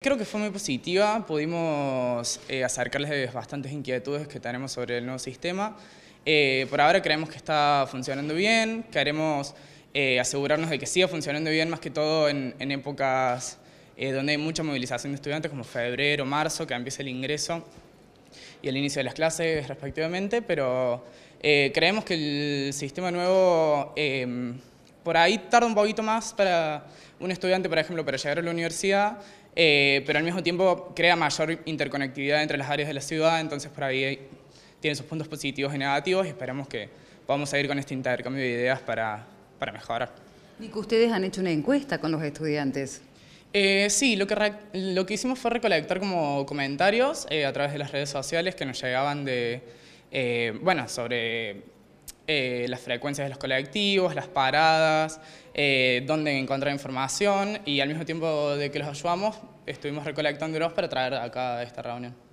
Creo que fue muy positiva, pudimos eh, acercarles bastantes inquietudes que tenemos sobre el nuevo sistema. Eh, por ahora creemos que está funcionando bien, queremos eh, asegurarnos de que siga funcionando bien, más que todo en, en épocas donde hay mucha movilización de estudiantes, como febrero, marzo, que empieza el ingreso y el inicio de las clases respectivamente, pero creemos que el sistema nuevo por ahí tarda un poquito más para un estudiante, por ejemplo, para llegar a la universidad, eh, pero al mismo tiempo crea mayor interconectividad entre las áreas de la ciudad, entonces por ahí tiene sus puntos positivos y negativos y esperamos que podamos seguir con este intercambio de ideas para, mejorar. Y que ustedes han hecho una encuesta con los estudiantes. Eh, sí, lo que, lo que hicimos fue recolectar como comentarios eh, a través de las redes sociales que nos llegaban de, bueno, sobre eh, las frecuencias de los colectivos, las paradas, eh, dónde encontrar información y al mismo tiempo de que los ayudamos, estuvimos recolectándolos para traer acá esta reunión.